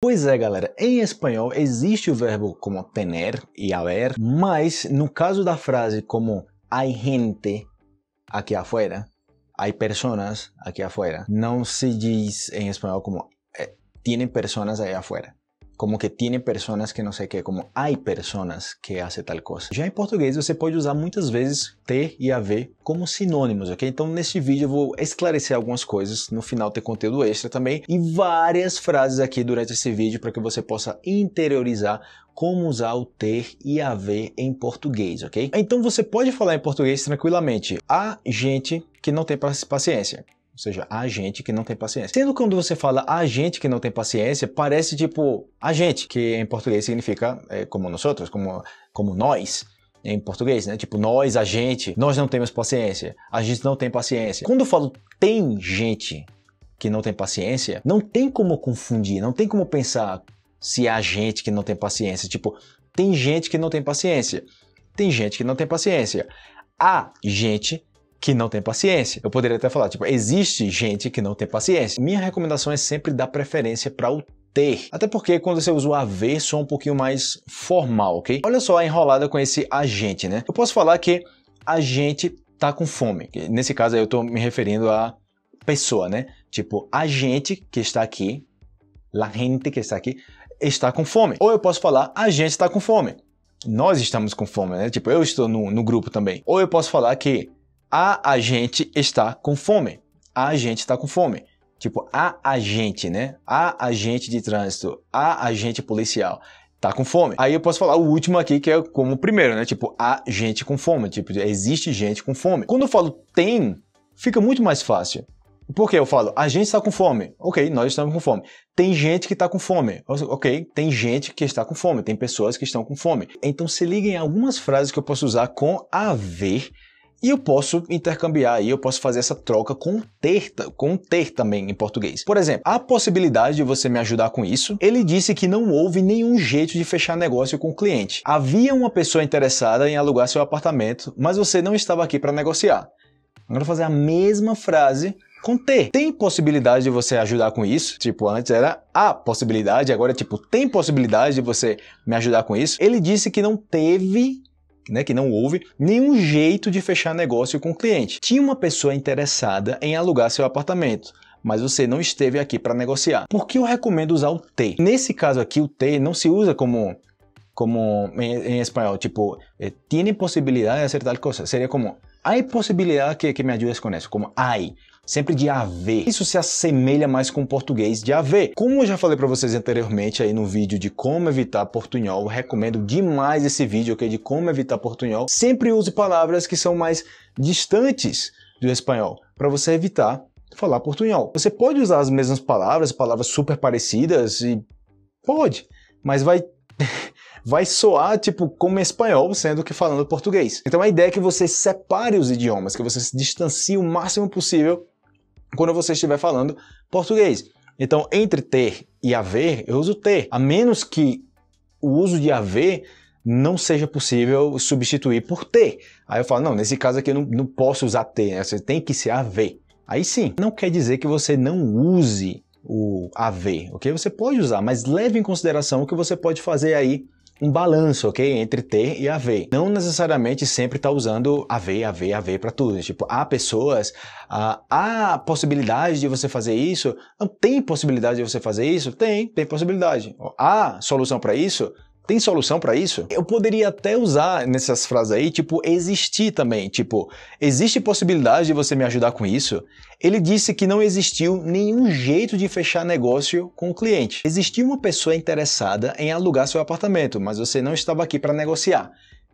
Pois é, galera. Em espanhol existe o verbo como tener e haver, mas no caso da frase como hay gente aqui afuera, hay personas aqui afuera, não se diz em espanhol como eh, tienen personas aí afuera como que tiene personas que não sei o que, como há pessoas que fazem tal coisa. Já em português você pode usar muitas vezes ter e haver como sinônimos, ok? Então neste vídeo eu vou esclarecer algumas coisas, no final ter conteúdo extra também e várias frases aqui durante esse vídeo para que você possa interiorizar como usar o ter e haver em português, ok? Então você pode falar em português tranquilamente. Há gente que não tem paciência. Ou seja, há gente que não tem paciência. Sendo que quando você fala a gente que não tem paciência, parece tipo a gente, que em português significa é, como nós como, como nós em português, né? Tipo, nós, a gente, nós não temos paciência, a gente não tem paciência. Quando eu falo tem gente que não tem paciência, não tem como confundir, não tem como pensar se há gente que não tem paciência. Tipo, tem gente que não tem paciência, tem gente que não tem paciência. Há gente que não tem paciência. Eu poderia até falar, tipo, existe gente que não tem paciência. Minha recomendação é sempre dar preferência para o ter. Até porque quando você usa o haver, sou um pouquinho mais formal, ok? Olha só a enrolada com esse agente, né? Eu posso falar que a gente tá com fome. Nesse caso eu tô me referindo a pessoa, né? Tipo, a gente que está aqui, la gente que está aqui, está com fome. Ou eu posso falar, a gente está com fome. Nós estamos com fome, né? Tipo, eu estou no, no grupo também. Ou eu posso falar que a gente está com fome. A gente está com fome. Tipo, a agente, né? A agente de trânsito, a agente policial tá com fome. Aí eu posso falar o último aqui, que é como o primeiro, né? Tipo, a gente com fome. Tipo, existe gente com fome. Quando eu falo tem, fica muito mais fácil. Porque eu falo, a gente está com fome. Ok, nós estamos com fome. Tem gente que está com fome. Ok, tem gente que está com fome. Tem pessoas que estão com fome. Então se liguem em algumas frases que eu posso usar com haver. ver e eu posso intercambiar aí, eu posso fazer essa troca com ter, com ter também em português. Por exemplo, a possibilidade de você me ajudar com isso. Ele disse que não houve nenhum jeito de fechar negócio com o cliente. Havia uma pessoa interessada em alugar seu apartamento, mas você não estava aqui para negociar. Agora fazer a mesma frase com ter. Tem possibilidade de você ajudar com isso? Tipo, antes era a possibilidade, agora é tipo, tem possibilidade de você me ajudar com isso? Ele disse que não teve né, que não houve nenhum jeito de fechar negócio com o cliente. Tinha uma pessoa interessada em alugar seu apartamento, mas você não esteve aqui para negociar. Por que eu recomendo usar o T? Nesse caso aqui, o T não se usa como como em, em espanhol, tipo, eh, tiene possibilidade de hacer tal coisa. Seria como, hay possibilidade que, que me ayudes com isso, como hay sempre de haver. Isso se assemelha mais com o português de haver. Como eu já falei para vocês anteriormente aí no vídeo de como evitar portunhol, recomendo demais esse vídeo, ok? De como evitar portunhol. Sempre use palavras que são mais distantes do espanhol, para você evitar falar portunhol. Você pode usar as mesmas palavras, palavras super parecidas e pode, mas vai vai soar tipo como espanhol, sendo que falando português. Então a ideia é que você separe os idiomas, que você se distancie o máximo possível quando você estiver falando português. Então, entre ter e haver, eu uso ter, a menos que o uso de haver não seja possível substituir por ter. Aí eu falo, não, nesse caso aqui eu não, não posso usar ter, né? você tem que ser haver. Aí sim, não quer dizer que você não use o haver, ok? Você pode usar, mas leve em consideração o que você pode fazer aí um balanço, ok? Entre ter e haver. Não necessariamente sempre tá usando haver, haver, haver para tudo. Tipo, há pessoas, ah, há possibilidade de você fazer isso? Não tem possibilidade de você fazer isso? Tem, tem possibilidade. Há solução para isso? Tem solução para isso? Eu poderia até usar nessas frases aí, tipo, existir também. Tipo, existe possibilidade de você me ajudar com isso? Ele disse que não existiu nenhum jeito de fechar negócio com o cliente. Existia uma pessoa interessada em alugar seu apartamento, mas você não estava aqui para negociar.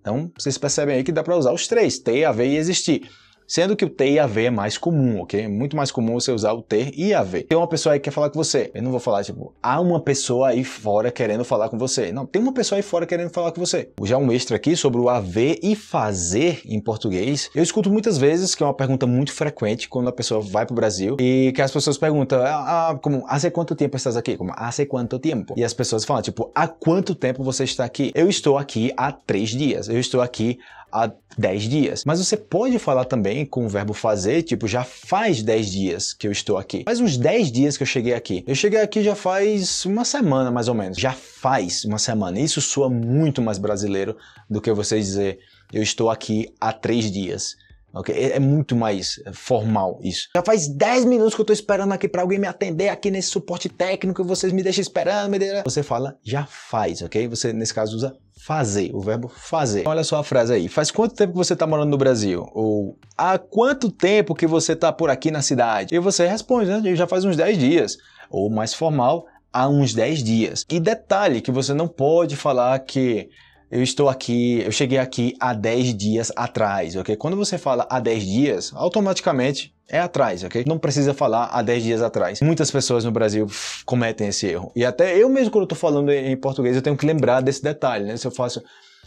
Então, vocês percebem aí que dá para usar os três, ter, haver e existir. Sendo que o T e a V é mais comum, ok? É muito mais comum você usar o T e a V. Tem uma pessoa aí que quer falar com você. Eu não vou falar, tipo, há uma pessoa aí fora querendo falar com você. Não, tem uma pessoa aí fora querendo falar com você. Já um extra aqui sobre o AV e fazer em português. Eu escuto muitas vezes, que é uma pergunta muito frequente quando a pessoa vai para o Brasil, e que as pessoas perguntam, ah, ah como, há quanto tempo estás aqui? Como, há quanto tempo? E as pessoas falam, tipo, há quanto tempo você está aqui? Eu estou aqui há três dias. Eu estou aqui há 10 dias. Mas você pode falar também com o verbo fazer, tipo, já faz 10 dias que eu estou aqui. Faz uns 10 dias que eu cheguei aqui. Eu cheguei aqui já faz uma semana, mais ou menos. Já faz uma semana. Isso soa muito mais brasileiro do que você dizer eu estou aqui há três dias ok? É, é muito mais é, formal isso. Já faz 10 minutos que eu tô esperando aqui para alguém me atender aqui nesse suporte técnico e vocês me deixam esperando, me deixam... Você fala já faz, ok? Você, nesse caso, usa fazer, o verbo fazer. olha só a frase aí. Faz quanto tempo que você está morando no Brasil? Ou há quanto tempo que você está por aqui na cidade? E você responde, né? Já faz uns 10 dias. Ou mais formal, há uns 10 dias. E detalhe que você não pode falar que eu estou aqui, eu cheguei aqui há 10 dias atrás, ok? Quando você fala há 10 dias, automaticamente é atrás, ok? Não precisa falar há 10 dias atrás. Muitas pessoas no Brasil cometem esse erro. E até eu mesmo, quando eu falando em português, eu tenho que lembrar desse detalhe, né? Se eu faço.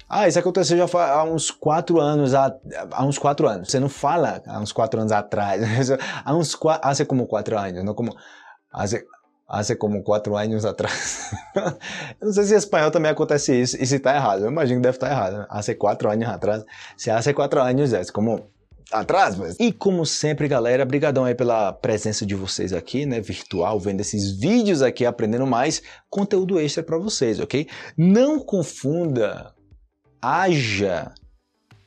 Ah, isso aconteceu já há uns quatro anos, há, há uns quatro anos. Você não fala há uns quatro anos atrás. há uns quatro... Ah, você como quatro anos, não como... Ah, você hace como quatro anos atrás. não sei se em espanhol também acontece isso, e se está errado, eu imagino que deve estar errado. Hace quatro anos atrás, se hace quatro anos é como atrás, mas... E como sempre, galera, brigadão aí pela presença de vocês aqui, né, virtual, vendo esses vídeos aqui, aprendendo mais, conteúdo extra para vocês, ok? Não confunda haja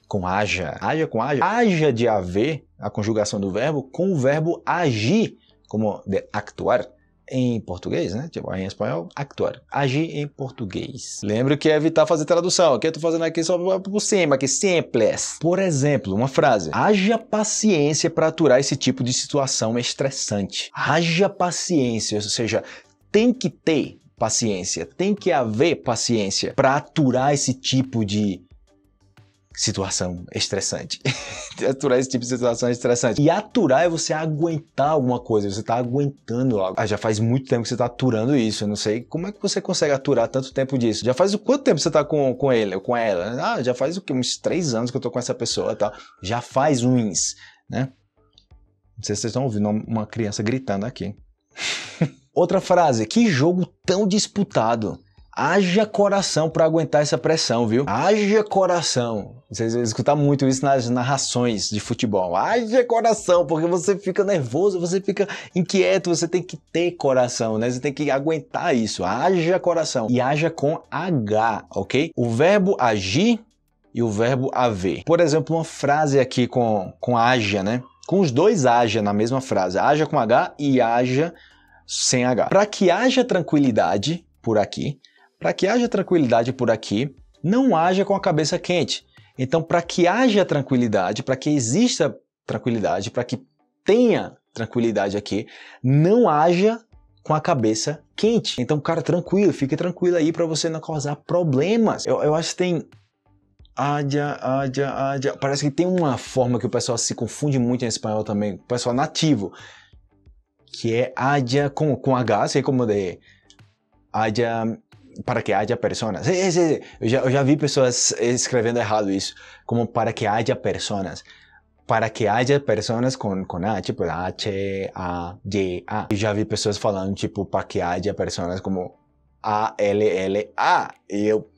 com haja, haja com haja, haja de haver, a conjugação do verbo, com o verbo agir, como de actuar, em português, né? Tipo, em espanhol, actuar. Agir em português. Lembro que é evitar fazer tradução. Aqui eu tô fazendo aqui é só por cima, que simples. Por exemplo, uma frase. Haja paciência para aturar esse tipo de situação estressante. Haja paciência, ou seja, tem que ter paciência, tem que haver paciência para aturar esse tipo de situação estressante. aturar esse tipo de situação é estressante. E aturar é você aguentar alguma coisa, você tá aguentando algo. Ah, já faz muito tempo que você tá aturando isso, eu não sei como é que você consegue aturar tanto tempo disso. Já faz o quanto tempo você tá com, com ele ou com ela? Ah, já faz o quê? Uns três anos que eu tô com essa pessoa e tal. Já faz uns, né? Não sei se vocês estão ouvindo uma criança gritando aqui. Outra frase, que jogo tão disputado. Haja coração para aguentar essa pressão, viu? Haja coração. Vocês vão escutar muito isso nas narrações de futebol. Haja coração, porque você fica nervoso, você fica inquieto, você tem que ter coração, né? Você tem que aguentar isso. Haja coração. E haja com H, ok? O verbo agir e o verbo haver. Por exemplo, uma frase aqui com, com haja, né? Com os dois haja na mesma frase. Haja com H e haja sem H. Para que haja tranquilidade por aqui, para que haja tranquilidade por aqui, não haja com a cabeça quente. Então, para que haja tranquilidade, para que exista tranquilidade, para que tenha tranquilidade aqui, não haja com a cabeça quente. Então, cara, tranquilo, fique tranquilo aí para você não causar problemas. Eu, eu acho que tem. Adia, adia, adia. Parece que tem uma forma que o pessoal se confunde muito em espanhol também, o pessoal nativo, que é adia com, com H, sei como de. Adia para que haja pessoas. eu, já, eu já vi pessoas escrevendo errado isso, como para que haja pessoas, para que haja pessoas com, com A, tipo H, A, J, A. Eu já vi pessoas falando, tipo, para que haja pessoas como A, L, L, A. E eu,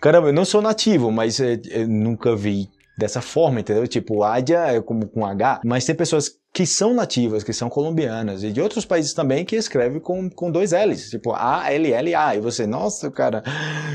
caramba, eu não sou nativo, mas eu, eh, eu eh, nunca vi dessa forma, entendeu? Tipo, Ádia é como com H, mas tem pessoas que são nativas, que são colombianas e de outros países também que escreve com, com dois L's, tipo A, L, L, A. E você, nossa, cara,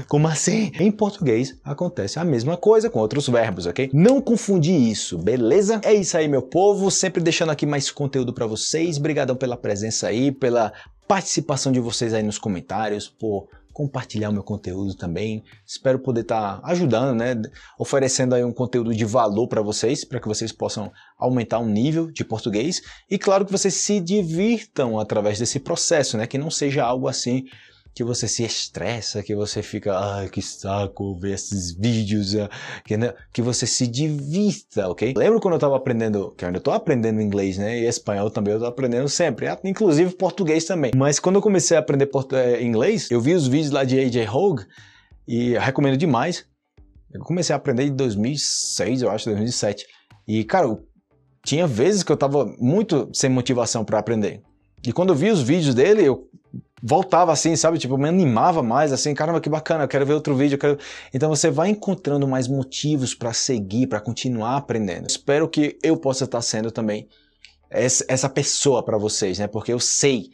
como assim? Em português acontece a mesma coisa com outros verbos, ok? Não confundir isso, beleza? É isso aí, meu povo. Sempre deixando aqui mais conteúdo para vocês. Obrigadão pela presença aí, pela participação de vocês aí nos comentários, por compartilhar o meu conteúdo também. Espero poder estar tá ajudando, né? Oferecendo aí um conteúdo de valor para vocês, para que vocês possam aumentar o um nível de português e claro que vocês se divirtam através desse processo, né? Que não seja algo assim que você se estressa, que você fica, ai, ah, que saco ver esses vídeos, eh, que, né? que você se divirta, ok? Lembro quando eu estava aprendendo, que eu ainda estou aprendendo inglês, né? E espanhol também eu estou aprendendo sempre, ah, inclusive português também. Mas quando eu comecei a aprender eh, inglês, eu vi os vídeos lá de AJ Hogue e recomendo demais. Eu comecei a aprender em 2006, eu acho, 2007. E, cara, tinha vezes que eu estava muito sem motivação para aprender. E quando eu vi os vídeos dele, eu voltava assim, sabe? Tipo, me animava mais, assim, caramba, que bacana, eu quero ver outro vídeo. Quero... Então você vai encontrando mais motivos para seguir, para continuar aprendendo. Espero que eu possa estar sendo também essa pessoa para vocês, né? Porque eu sei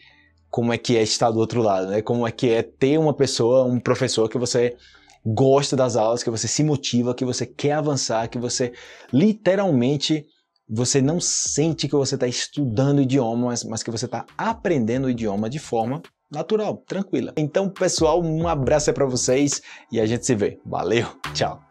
como é que é estar do outro lado, né? Como é que é ter uma pessoa, um professor que você gosta das aulas, que você se motiva, que você quer avançar, que você literalmente você não sente que você está estudando idiomas, mas que você está aprendendo o idioma de forma natural, tranquila. Então, pessoal, um abraço para vocês e a gente se vê. Valeu, tchau!